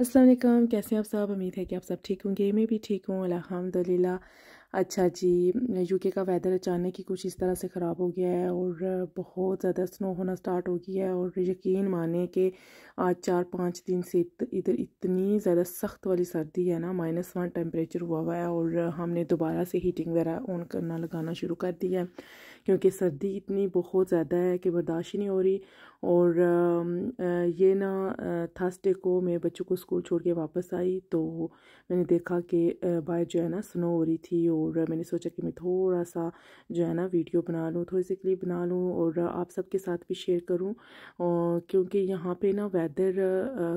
असलम कैसे हैं आप सब उम्मीद है कि आप सब ठीक होंगे मैं भी ठीक हूँ अलहमदिल्ला अच्छा जी यूके का वेदर अचानक ही कुछ इस तरह से ख़राब हो गया है और बहुत ज़्यादा स्नो होना स्टार्ट हो गया है और यकीन माने कि आज चार पाँच दिन से इधर इतनी ज़्यादा सख्त वाली सर्दी है ना माइनस वन टेम्परेचर हुआ हुआ है और हमने दोबारा से हीटिंग वगैरह ऑन करना लगाना शुरू कर दिया है क्योंकि सर्दी इतनी बहुत ज़्यादा है कि बर्दाश्त नहीं हो रही और ये ना थर्सडे को मैं बच्चों को स्कूल छोड़ के वापस आई तो मैंने देखा कि बाहर जो है ना स्नो हो रही थी और मैंने सोचा कि मैं थोड़ा सा जो है ना वीडियो बना लूँ थोड़ी सी क्लिप बना लूँ और आप सबके साथ भी शेयर करूँ क्योंकि यहाँ पे ना वेदर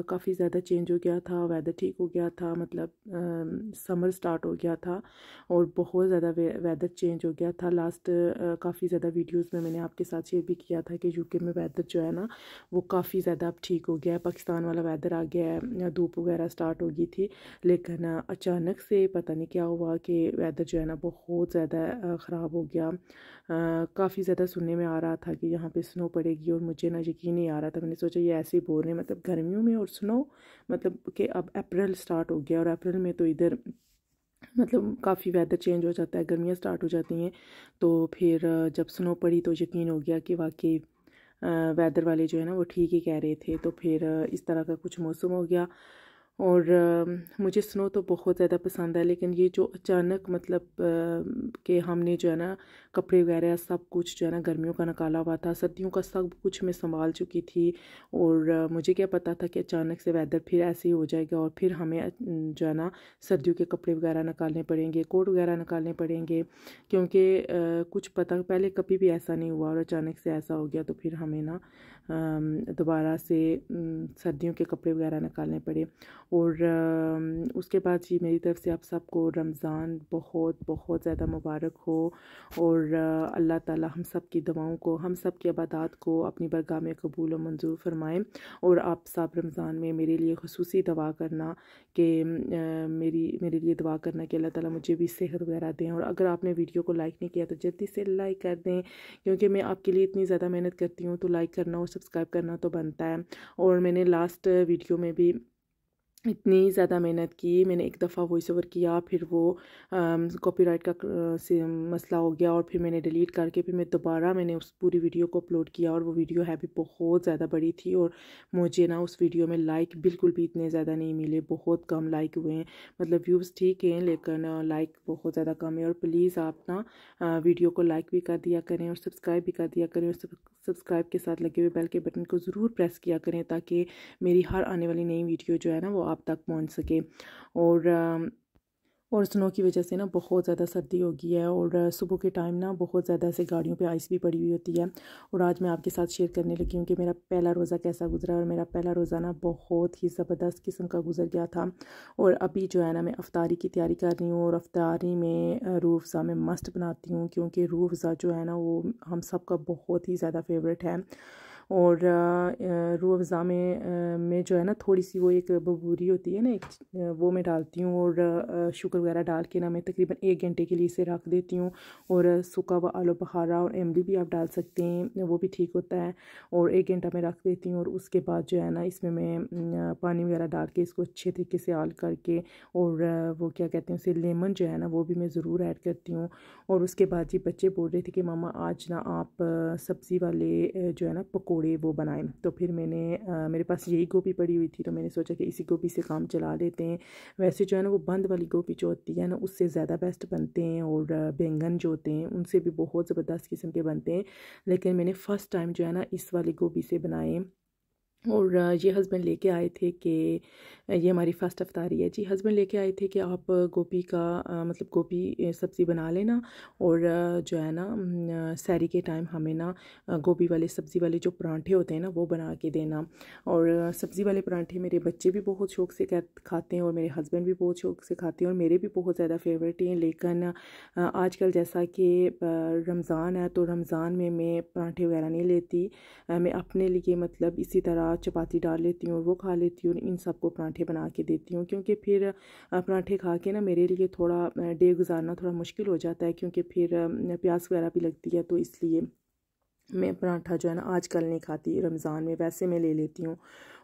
काफ़ी ज़्यादा चेंज हो गया था वेदर ठीक हो गया था मतलब समर स्टार्ट हो गया था और बहुत ज़्यादा वेदर चेंज हो गया था लास्ट काफ़ी ज़्यादा वीडियोज़ में मैंने आपके साथ शेयर भी किया था कि यूके में वैदर जो है ना वो काफ़ी ज़्यादा अब ठीक हो गया है पाकिस्तान वाला वेदर आ गया है धूप वगैरह स्टार्ट हो गई थी लेकिन अचानक से पता नहीं क्या हुआ कि वेदर जो है ना बहुत ज़्यादा ख़राब हो गया काफ़ी ज़्यादा सुनने में आ रहा था कि यहाँ पर स्नो पड़ेगी और मुझे ना यकीन नहीं आ रहा था मैंने सोचा ये ऐसे ही बोल रहे हैं मतलब गर्मियों में और स्नो मतलब कि अब अप्रैल स्टार्ट हो गया और अप्रैल में तो इधर मतलब काफ़ी वेदर चेंज हो जाता है गर्मियाँ स्टार्ट हो जाती हैं तो फिर जब स्नो पड़ी तो यकीन हो गया कि वाकई वेदर वाले जो है ना वो ठीक ही कह रहे थे तो फिर इस तरह का कुछ मौसम हो गया और मुझे स्नो तो बहुत ज़्यादा पसंद है लेकिन ये जो अचानक मतलब कि हमने जो है ना कपड़े वगैरह सब कुछ जो है ना गर्मियों का निकाला हुआ था सर्दियों का सब कुछ मैं संभाल चुकी थी और मुझे क्या पता था कि अचानक से वेदर फिर ऐसे ही हो जाएगा और फिर हमें जो है ना सर्दियों के कपड़े वगैरह निकालने पड़ेंगे कोट वगैरह निकालने पड़ेंगे क्योंकि कुछ पता पहले कभी भी ऐसा नहीं हुआ और अचानक से ऐसा हो गया तो फिर हमें ना दोबारा से सर्दियों के कपड़े वगैरह निकालने पड़े और उसके बाद जी मेरी तरफ़ से आप सबको रमज़ान बहुत बहुत ज़्यादा मुबारक हो और अल्लाह ताला हम सब की दवाओं को हम सब की आबादात को अपनी बरगाह में कबूल और मंजूर फरमाएँ और आप सब रमज़ान में मेरे लिए खसूस दवा करना कि मेरी मेरे लिए दवा करना कि अल्लाह ताला मुझे भी सेहत वगैरह दें और अगर आपने वीडियो को लाइक नहीं किया तो जल्दी से लाइक कर दें क्योंकि मैं आपके लिए इतनी ज़्यादा मेहनत करती हूँ तो लाइक करना और सब्सक्राइब करना तो बनता है और मैंने लास्ट वीडियो में भी इतनी ज़्यादा मेहनत की मैंने एक दफ़ा वॉइस ओवर किया फिर वो कॉपीराइट का से मसला हो गया और फिर मैंने डिलीट करके फिर मैं दोबारा मैंने उस पूरी वीडियो को अपलोड किया और वो वीडियो है भी बहुत ज़्यादा बड़ी थी और मुझे ना उस वीडियो में लाइक बिल्कुल भी इतने ज़्यादा नहीं मिले बहुत कम लाइक हुए हैं मतलब व्यूज़ ठीक हैं लेकिन लाइक बहुत ज़्यादा कम है और प्लीज़ आप ना वीडियो को लाइक भी कर दिया करें और सब्सक्राइब भी कर दिया करें और सब्सक्राइब के साथ लगे हुए बेल के बटन को ज़रूर प्रेस किया करें ताकि मेरी हर आने वाली नई वीडियो जो है ना वो आप तक पहुंच सके और और स्नो की वजह से ना बहुत ज़्यादा सर्दी हो गई है और सुबह के टाइम ना बहुत ज़्यादा ऐसे गाड़ियों पे आइस भी पड़ी हुई होती है और आज मैं आपके साथ शेयर करने लगी हूँ कि मेरा पहला रोज़ा कैसा गुजरा और मेरा पहला रोज़ा ना बहुत ही ज़बरदस्त किस्म का गुजर गया था और अभी जो है ना मैं अफ्तारी की तैयारी कर रही हूँ और अफ्तारी में रूह अफ़ा मैं मस्त बनाती हूँ क्योंकि रूह अफा जो है ना वो हम सब का बहुत ही ज़्यादा फेवरेट है और रू अफ़ज़ा में में जो है ना थोड़ी सी वो एक बबूरी होती है ना एक वो मैं डालती हूँ और शुगर वगैरह डाल के ना मैं तकरीबन एक घंटे के लिए इसे रख देती हूँ और सूखा हुआ आलू बखारा और इमली भी आप डाल सकते हैं वो भी ठीक होता है और एक घंटा मैं रख देती हूँ और उसके बाद जो है ना इसमें मैं पानी वगैरह डाल के इसको अच्छे तरीके से आल करके और वो क्या कहते हैं उसे लेमन जो है ना वो भी मैं ज़रूर ऐड करती हूँ और उसके बाद जी बच्चे बोल रहे थे कि मामा आज ना आप सब्ज़ी वाले जो है ना पकौड़े पकोड़े वो बनाए तो फिर मैंने आ, मेरे पास यही गोभी पड़ी हुई थी तो मैंने सोचा कि इसी गोभी से काम चला लेते हैं वैसे जो है ना वो बंद वाली गोभी जो होती है ना उससे ज़्यादा बेस्ट बनते हैं और बैंगन जो होते हैं उनसे भी बहुत ज़बरदस्त किस्म के बनते हैं लेकिन मैंने फ़र्स्ट टाइम जो है ना इस वाली गोभी से बनाए और ये हस्बैंड लेके आए थे कि ये हमारी फर्स्ट अफ्तारी है जी हस्बैंड लेके आए थे कि आप गोभी का मतलब गोभी सब्ज़ी बना लेना और जो है ना सैरी के टाइम हमें ना गोभी वाले सब्ज़ी वाले जो परांठे होते हैं ना वो बना के देना और सब्ज़ी वाले परांठे मेरे बच्चे भी बहुत शौक़ से खाते हैं और मेरे हस्बैंड भी बहुत शौक़ से खाते हैं और मेरे भी बहुत ज़्यादा फेवरेट हैं लेकिन आज जैसा कि रमज़ान है तो रमज़ान में मैं परांठे वगैरह नहीं लेती मैं अपने लिए मतलब इसी तरह साथ चपाती डाल लेती हूँ वो खा लेती हूँ और इन सबको पराठे बना के देती हूँ क्योंकि फिर पराठे खा के ना मेरे लिए थोड़ा डे गुजारना थोड़ा मुश्किल हो जाता है क्योंकि फिर प्यास वगैरह भी लगती है तो इसलिए मैं पराठा जो है ना आजकल नहीं खाती रमज़ान में वैसे मैं ले लेती हूँ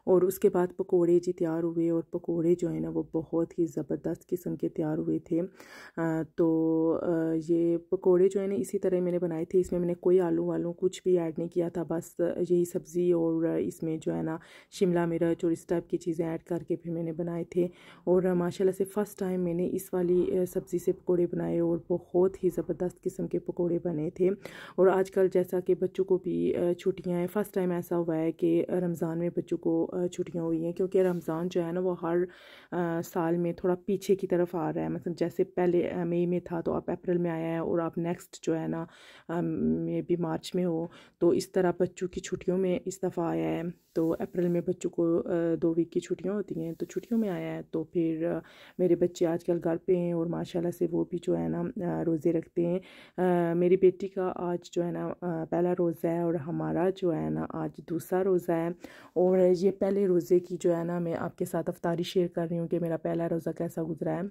और उसके बाद पकोड़े जी तैयार हुए और पकोड़े जो है ना वो बहुत ही ज़बरदस्त किस्म के तैयार हुए थे आ, तो आ, ये पकोड़े जो है ना इसी तरह मैंने बनाए थे इसमें मैंने कोई आलू वालू कुछ भी ऐड नहीं किया था बस यही सब्ज़ी और इसमें जो है ना शिमला मिर्च और इस टाइप की चीज़ें ऐड करके फिर मैंने बनाए थे और माशाला से फ़र्स्ट टाइम मैंने इस वाली सब्ज़ी से पकौड़े बनाए और बहुत ही ज़बरदस्त किस्म के पकौड़े बने थे और आजकल जैसा कि बच्चों को भी छुट्टियाँ हैं फ़र्स्ट टाइम ऐसा हुआ है कि रमज़ान में बच्चों को छुट्टियाँ हुई हैं क्योंकि रमज़ान जो है ना वो हर साल में थोड़ा पीछे की तरफ आ रहा है मतलब जैसे पहले मई में था तो आप अप्रैल में आया है और आप नेक्स्ट जो है ना मे बी मार्च में हो तो इस तरह बच्चों की छुट्टियों में इस दफ़ा आया है तो अप्रैल में बच्चों को दो वीक की छुट्टियाँ होती हैं तो छुट्टियों में आया है तो फिर मेरे बच्चे आजकल घर पे हैं और माशाल्लाह से वो भी जो है ना रोज़े रखते हैं मेरी बेटी का आज जो है ना पहला रोज़ा है और हमारा जो है ना आज दूसरा रोज़ा है और ये पहले रोज़े की जो है ना मैं आपके साथ अफ्तारी शेयर कर रही हूँ कि मेरा पहला रोज़ा कैसा गुजरा है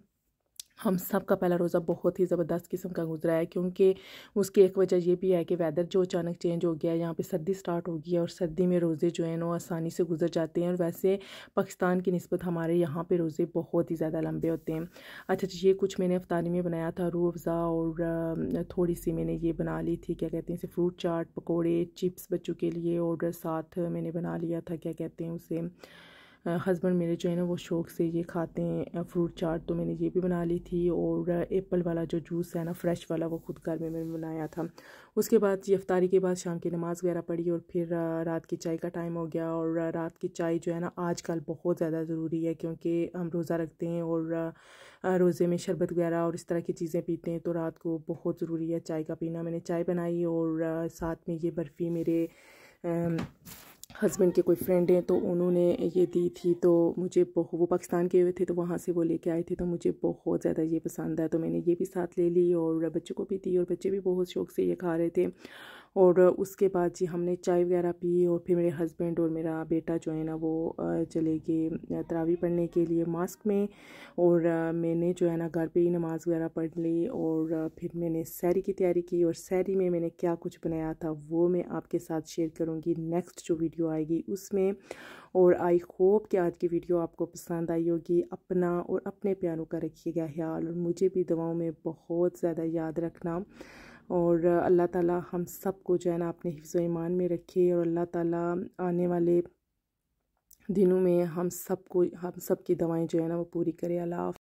हम सब का पहला रोज़ा बहुत ही ज़बरदस्त किस्म का गुजरा है क्योंकि उसकी एक वजह ये भी है कि वेदर जो अचानक चेंज हो गया है यहाँ पर सर्दी स्टार्ट हो गई है और सर्दी में रोज़े जो हैं वो आसानी से गुजर जाते हैं और वैसे पाकिस्तान की नस्बत हमारे यहाँ पर रोज़े बहुत ही ज़्यादा लंबे होते हैं अच्छा जी ये कुछ मैंने अफ्तारी में बनाया था रू अफ़ज़ा और थोड़ी सी मैंने ये बना ली थी क्या कहते हैं इसे फ्रूट चाट पकौड़े चिप्स बच्चों के लिए और साथ मैंने बना लिया था क्या कहते हैं उसे हस्बैंड मेरे जो है ना वो शौक़ से ये खाते हैं फ्रूट चाट तो मैंने ये भी बना ली थी और एप्पल वाला जो जूस है ना फ्रेश वाला वो खुद घर में मैंने बनाया था उसके बाद ये अफ्तारी के बाद शाम की नमाज़ वगैरह पढ़ी और फिर रात की चाय का टाइम हो गया और रात की चाय जो है ना आजकल बहुत ज़्यादा ज़रूरी है क्योंकि हम रोज़ा रखते हैं और रोज़े में शरबत वगैरह और इस तरह की चीज़ें पीते हैं तो रात को बहुत ज़रूरी है चाय का पीना मैंने चाय बनाई और साथ में ये बर्फ़ी मेरे हस्बैंड के कोई फ्रेंड हैं तो उन्होंने ये दी थी तो मुझे बहुत वो पाकिस्तान के हुए थे तो वहाँ से वो लेके आए थे तो मुझे बहुत ज़्यादा ये पसंद आया तो मैंने ये भी साथ ले ली और बच्चों को भी दी और बच्चे भी बहुत शौक से ये खा रहे थे और उसके बाद जी हमने चाय वगैरह पी और फिर मेरे हस्बैंड और मेरा बेटा जो है ना वो चले गए तरावी पढ़ने के लिए मास्क में और मैंने जो है ना घर पे ही नमाज़ वगैरह पढ़ ली और फिर मैंने सैरी की तैयारी की और सैरी में मैंने क्या कुछ बनाया था वो मैं आपके साथ शेयर करूँगी नेक्स्ट जो वीडियो आएगी उसमें और आई होप कि आज की वीडियो आपको पसंद आई होगी अपना और अपने प्यारों का रखिएगा ख्याल और मुझे भी दवाओं में बहुत ज़्यादा याद रखना और अल्लाह ताला हम सब को जो है ना अपने हिफ्ज़ ईमान में रखे और अल्लाह ताला आने वाले दिनों में हम सब को हम सब की दवाएं जो है ना वो पूरी करे अल्लाह